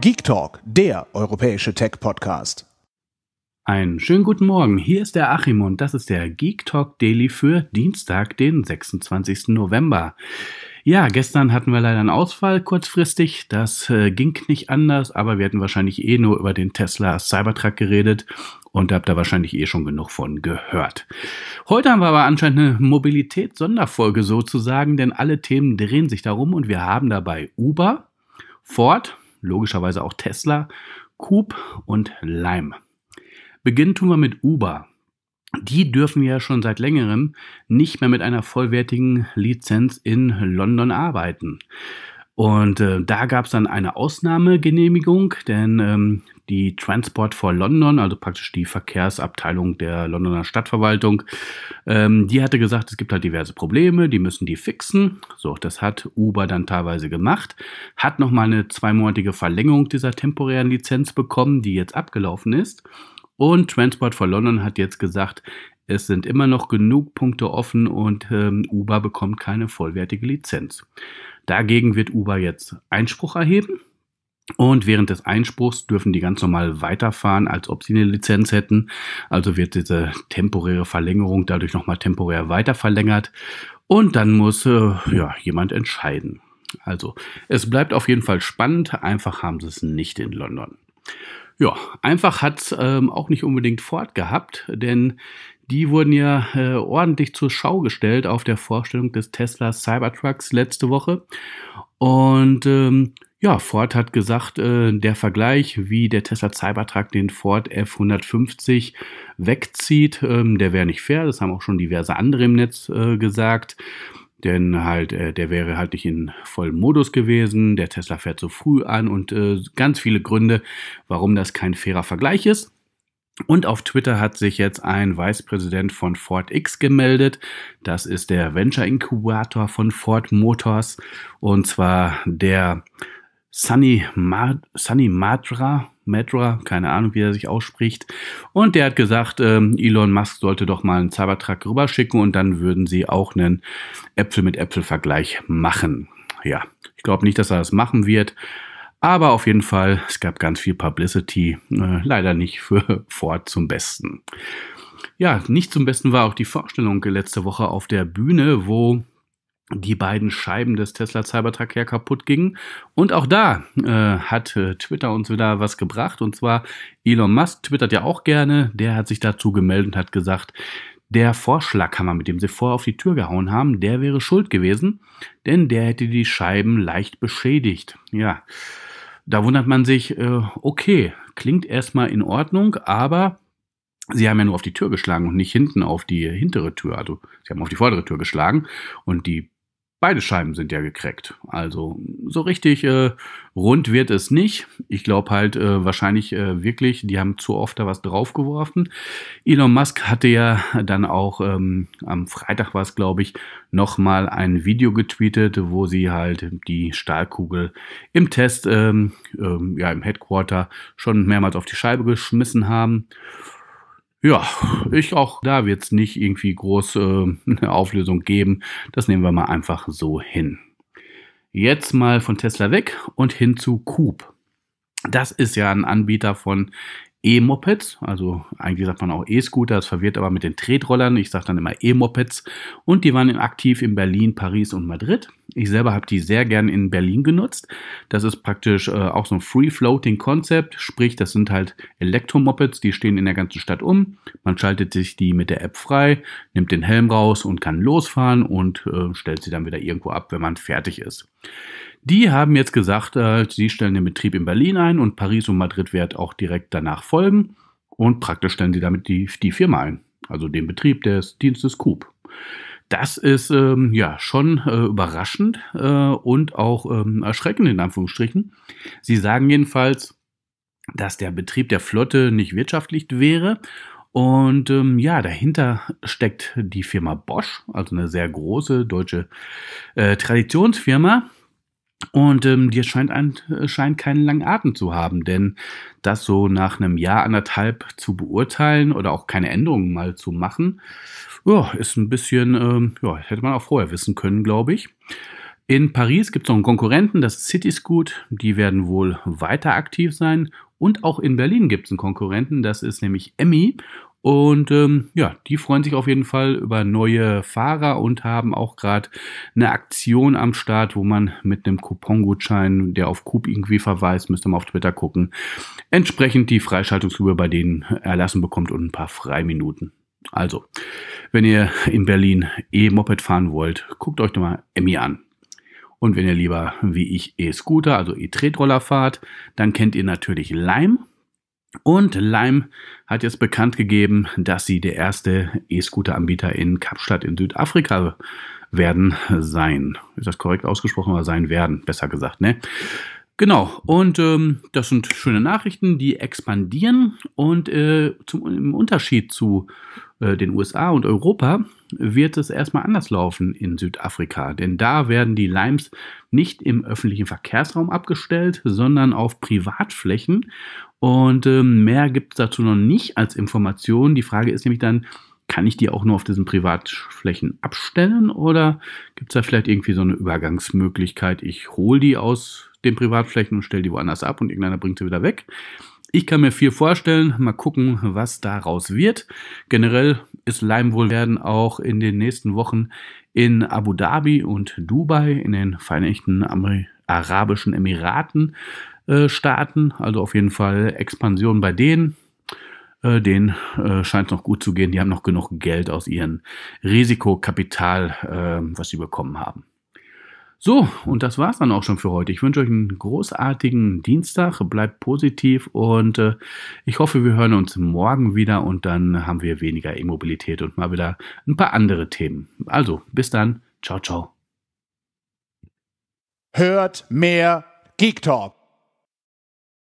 Geek Talk, der europäische Tech-Podcast. Einen schönen guten Morgen, hier ist der Achim und das ist der Geek Talk Daily für Dienstag, den 26. November. Ja, gestern hatten wir leider einen Ausfall kurzfristig. Das äh, ging nicht anders, aber wir hätten wahrscheinlich eh nur über den Tesla Cybertruck geredet und habt da wahrscheinlich eh schon genug von gehört. Heute haben wir aber anscheinend eine Mobilitäts-Sonderfolge sozusagen, denn alle Themen drehen sich darum und wir haben dabei Uber, Ford, logischerweise auch Tesla, Coop und Lime. Beginnen tun wir mit Uber. Die dürfen ja schon seit längerem nicht mehr mit einer vollwertigen Lizenz in London arbeiten. Und äh, da gab es dann eine Ausnahmegenehmigung, denn ähm, die Transport for London, also praktisch die Verkehrsabteilung der Londoner Stadtverwaltung, ähm, die hatte gesagt, es gibt halt diverse Probleme, die müssen die fixen. So, das hat Uber dann teilweise gemacht, hat nochmal eine zweimonatige Verlängerung dieser temporären Lizenz bekommen, die jetzt abgelaufen ist. Und Transport for London hat jetzt gesagt, es sind immer noch genug Punkte offen und ähm, Uber bekommt keine vollwertige Lizenz. Dagegen wird Uber jetzt Einspruch erheben. Und während des Einspruchs dürfen die ganz normal weiterfahren, als ob sie eine Lizenz hätten. Also wird diese temporäre Verlängerung dadurch nochmal temporär weiter verlängert. Und dann muss äh, ja, jemand entscheiden. Also es bleibt auf jeden Fall spannend. Einfach haben sie es nicht in London. Ja, einfach hat's ähm, auch nicht unbedingt fortgehabt, denn die wurden ja äh, ordentlich zur Schau gestellt auf der Vorstellung des Tesla Cybertrucks letzte Woche. Und ähm, ja, Ford hat gesagt, äh, der Vergleich, wie der Tesla Cybertruck den Ford F150 wegzieht, ähm, der wäre nicht fair. Das haben auch schon diverse andere im Netz äh, gesagt. Denn halt, äh, der wäre halt nicht in vollem Modus gewesen, der Tesla fährt so früh an und äh, ganz viele Gründe, warum das kein fairer Vergleich ist. Und auf Twitter hat sich jetzt ein Vicepräsident von Ford X gemeldet. Das ist der Venture Inkubator von Ford Motors. Und zwar der Sunny, Ma Sunny Madra, Madra, keine Ahnung, wie er sich ausspricht. Und der hat gesagt, ähm, Elon Musk sollte doch mal einen Cybertruck rüberschicken und dann würden sie auch einen Äpfel mit Äpfel-Vergleich machen. Ja, ich glaube nicht, dass er das machen wird. Aber auf jeden Fall, es gab ganz viel Publicity, äh, leider nicht für Ford zum Besten. Ja, nicht zum Besten war auch die Vorstellung letzte Woche auf der Bühne, wo die beiden Scheiben des Tesla Cybertruck her kaputt gingen. Und auch da äh, hat äh, Twitter uns wieder was gebracht. Und zwar Elon Musk twittert ja auch gerne. Der hat sich dazu gemeldet und hat gesagt, der Vorschlaghammer, mit dem sie vorher auf die Tür gehauen haben, der wäre schuld gewesen, denn der hätte die Scheiben leicht beschädigt. Ja. Da wundert man sich, äh, okay, klingt erstmal in Ordnung, aber sie haben ja nur auf die Tür geschlagen und nicht hinten auf die hintere Tür. Also sie haben auf die vordere Tür geschlagen und die beide Scheiben sind ja gekreckt. Also so richtig äh, rund wird es nicht. Ich glaube halt äh, wahrscheinlich äh, wirklich, die haben zu oft da was draufgeworfen. Elon Musk hatte ja dann auch ähm, am Freitag war es, glaube ich, nochmal ein Video getweetet, wo sie halt die Stahlkugel im Test, ähm, ähm, ja im Headquarter schon mehrmals auf die Scheibe geschmissen haben. Ja, ich auch da wird es nicht irgendwie groß äh, eine Auflösung geben. Das nehmen wir mal einfach so hin. Jetzt mal von Tesla weg und hin zu Coop. Das ist ja ein Anbieter von E-Mopeds, also eigentlich sagt man auch E-Scooter, das verwirrt aber mit den Tretrollern, ich sage dann immer E-Mopeds und die waren aktiv in Berlin, Paris und Madrid. Ich selber habe die sehr gern in Berlin genutzt. Das ist praktisch äh, auch so ein Free-Floating-Konzept, sprich das sind halt Elektromopeds, die stehen in der ganzen Stadt um. Man schaltet sich die mit der App frei, nimmt den Helm raus und kann losfahren und äh, stellt sie dann wieder irgendwo ab, wenn man fertig ist. Die haben jetzt gesagt, äh, sie stellen den Betrieb in Berlin ein und Paris und Madrid wird auch direkt danach folgen. Und praktisch stellen sie damit die, die Firma ein, also den Betrieb des Dienstes Coop. Das ist ähm, ja schon äh, überraschend äh, und auch ähm, erschreckend in Anführungsstrichen. Sie sagen jedenfalls, dass der Betrieb der Flotte nicht wirtschaftlich wäre. Und ähm, ja, dahinter steckt die Firma Bosch, also eine sehr große deutsche äh, Traditionsfirma, und ähm, die scheint, ein, äh, scheint keinen langen Atem zu haben, denn das so nach einem Jahr, anderthalb zu beurteilen oder auch keine Änderungen mal zu machen, ja, ist ein bisschen, ähm, ja, hätte man auch vorher wissen können, glaube ich. In Paris gibt es noch einen Konkurrenten, das ist Cityscoot. Die werden wohl weiter aktiv sein. Und auch in Berlin gibt es einen Konkurrenten, das ist nämlich Emmy. Und ähm, ja, die freuen sich auf jeden Fall über neue Fahrer und haben auch gerade eine Aktion am Start, wo man mit einem Coupongutschein, der auf Coup irgendwie verweist, müsst ihr mal auf Twitter gucken, entsprechend die Freischaltungsgebühr bei denen erlassen bekommt und ein paar Freiminuten. Also, wenn ihr in Berlin E-Moped fahren wollt, guckt euch doch mal Emmy an. Und wenn ihr lieber wie ich E-Scooter, also E-Tretroller fahrt, dann kennt ihr natürlich Lime. Und Lime hat jetzt bekannt gegeben, dass sie der erste E-Scooter-Anbieter in Kapstadt in Südafrika werden sein. Ist das korrekt ausgesprochen oder sein werden, besser gesagt, ne? Genau, und ähm, das sind schöne Nachrichten, die expandieren. Und äh, zum, im Unterschied zu äh, den USA und Europa wird es erstmal anders laufen in Südafrika. Denn da werden die Limes nicht im öffentlichen Verkehrsraum abgestellt, sondern auf Privatflächen. Und äh, mehr gibt es dazu noch nicht als Informationen. Die Frage ist nämlich dann, kann ich die auch nur auf diesen Privatflächen abstellen oder gibt es da vielleicht irgendwie so eine Übergangsmöglichkeit? Ich hole die aus den Privatflächen und stelle die woanders ab und irgendeiner bringt sie wieder weg. Ich kann mir viel vorstellen, mal gucken, was daraus wird. Generell ist Leim Leimwohlwerden auch in den nächsten Wochen in Abu Dhabi und Dubai, in den Vereinigten Amer Arabischen Emiraten äh, starten. Also auf jeden Fall Expansion bei denen. Äh, denen äh, scheint es noch gut zu gehen. Die haben noch genug Geld aus ihrem Risikokapital, äh, was sie bekommen haben. So, und das war's dann auch schon für heute. Ich wünsche euch einen großartigen Dienstag, bleibt positiv und äh, ich hoffe, wir hören uns morgen wieder und dann haben wir weniger E-Mobilität und mal wieder ein paar andere Themen. Also, bis dann. Ciao, ciao. Hört mehr Geek Talk.